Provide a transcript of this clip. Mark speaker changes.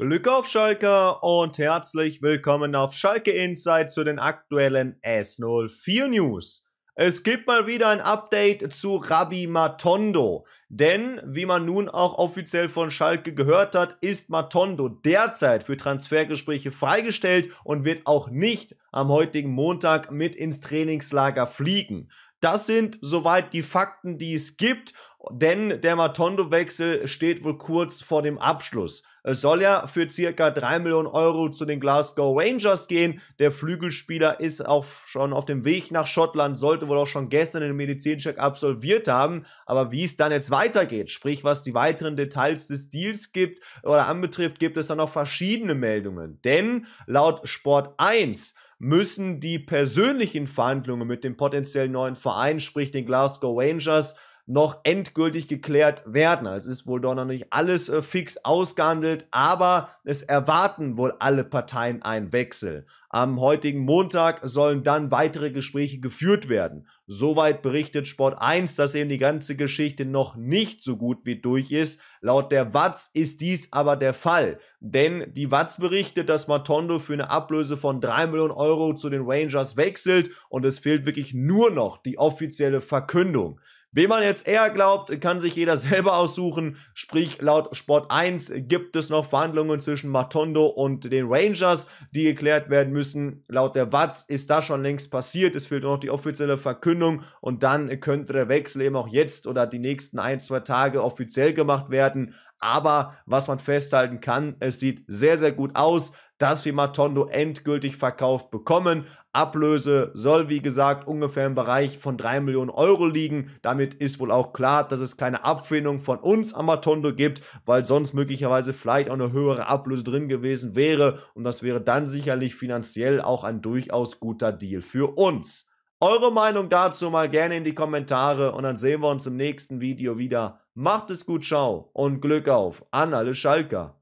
Speaker 1: Glück auf Schalke und herzlich willkommen auf Schalke Insight zu den aktuellen S04 News. Es gibt mal wieder ein Update zu Rabbi Matondo, denn wie man nun auch offiziell von Schalke gehört hat, ist Matondo derzeit für Transfergespräche freigestellt und wird auch nicht am heutigen Montag mit ins Trainingslager fliegen. Das sind soweit die Fakten, die es gibt denn der Matondo-Wechsel steht wohl kurz vor dem Abschluss. Es soll ja für circa 3 Millionen Euro zu den Glasgow Rangers gehen. Der Flügelspieler ist auch schon auf dem Weg nach Schottland, sollte wohl auch schon gestern den Medizincheck absolviert haben. Aber wie es dann jetzt weitergeht, sprich was die weiteren Details des Deals gibt oder anbetrifft, gibt es dann noch verschiedene Meldungen. Denn laut Sport 1 müssen die persönlichen Verhandlungen mit dem potenziellen neuen Verein, sprich den Glasgow Rangers, noch endgültig geklärt werden. Also ist wohl doch noch nicht alles äh, fix ausgehandelt, aber es erwarten wohl alle Parteien einen Wechsel. Am heutigen Montag sollen dann weitere Gespräche geführt werden. Soweit berichtet Sport 1, dass eben die ganze Geschichte noch nicht so gut wie durch ist. Laut der Watz ist dies aber der Fall. Denn die Watz berichtet, dass Matondo für eine Ablöse von 3 Millionen Euro zu den Rangers wechselt und es fehlt wirklich nur noch die offizielle Verkündung. Wem man jetzt eher glaubt, kann sich jeder selber aussuchen. Sprich, laut Sport 1 gibt es noch Verhandlungen zwischen Matondo und den Rangers, die geklärt werden müssen. Laut der Watz ist das schon längst passiert. Es fehlt nur noch die offizielle Verkündung und dann könnte der Wechsel eben auch jetzt oder die nächsten ein, zwei Tage offiziell gemacht werden. Aber was man festhalten kann, es sieht sehr, sehr gut aus dass wir Matondo endgültig verkauft bekommen. Ablöse soll, wie gesagt, ungefähr im Bereich von 3 Millionen Euro liegen. Damit ist wohl auch klar, dass es keine Abfindung von uns am Matondo gibt, weil sonst möglicherweise vielleicht auch eine höhere Ablöse drin gewesen wäre. Und das wäre dann sicherlich finanziell auch ein durchaus guter Deal für uns. Eure Meinung dazu mal gerne in die Kommentare und dann sehen wir uns im nächsten Video wieder. Macht es gut, ciao und Glück auf an alle Schalker.